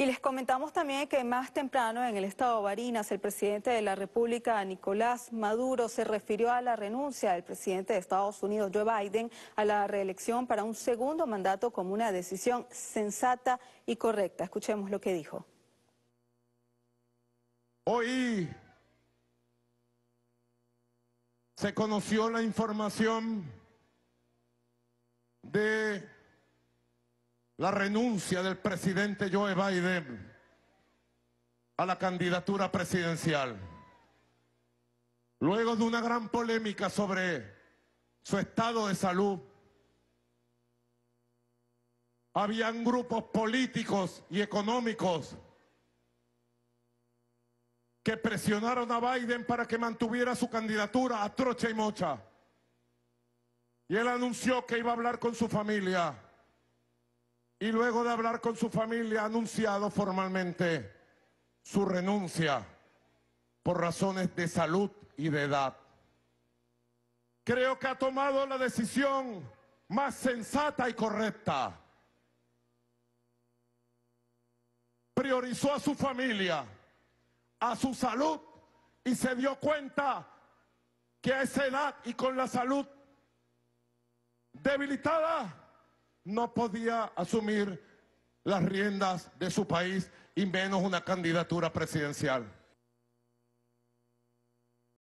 Y les comentamos también que más temprano en el estado de Barinas, el presidente de la República, Nicolás Maduro, se refirió a la renuncia del presidente de Estados Unidos, Joe Biden, a la reelección para un segundo mandato como una decisión sensata y correcta. Escuchemos lo que dijo. Hoy se conoció la información de la renuncia del presidente Joe Biden a la candidatura presidencial. Luego de una gran polémica sobre su estado de salud, habían grupos políticos y económicos que presionaron a Biden para que mantuviera su candidatura a trocha y mocha. Y él anunció que iba a hablar con su familia y luego de hablar con su familia ha anunciado formalmente su renuncia por razones de salud y de edad. Creo que ha tomado la decisión más sensata y correcta. Priorizó a su familia, a su salud y se dio cuenta que a esa edad y con la salud debilitada no podía asumir las riendas de su país y menos una candidatura presidencial.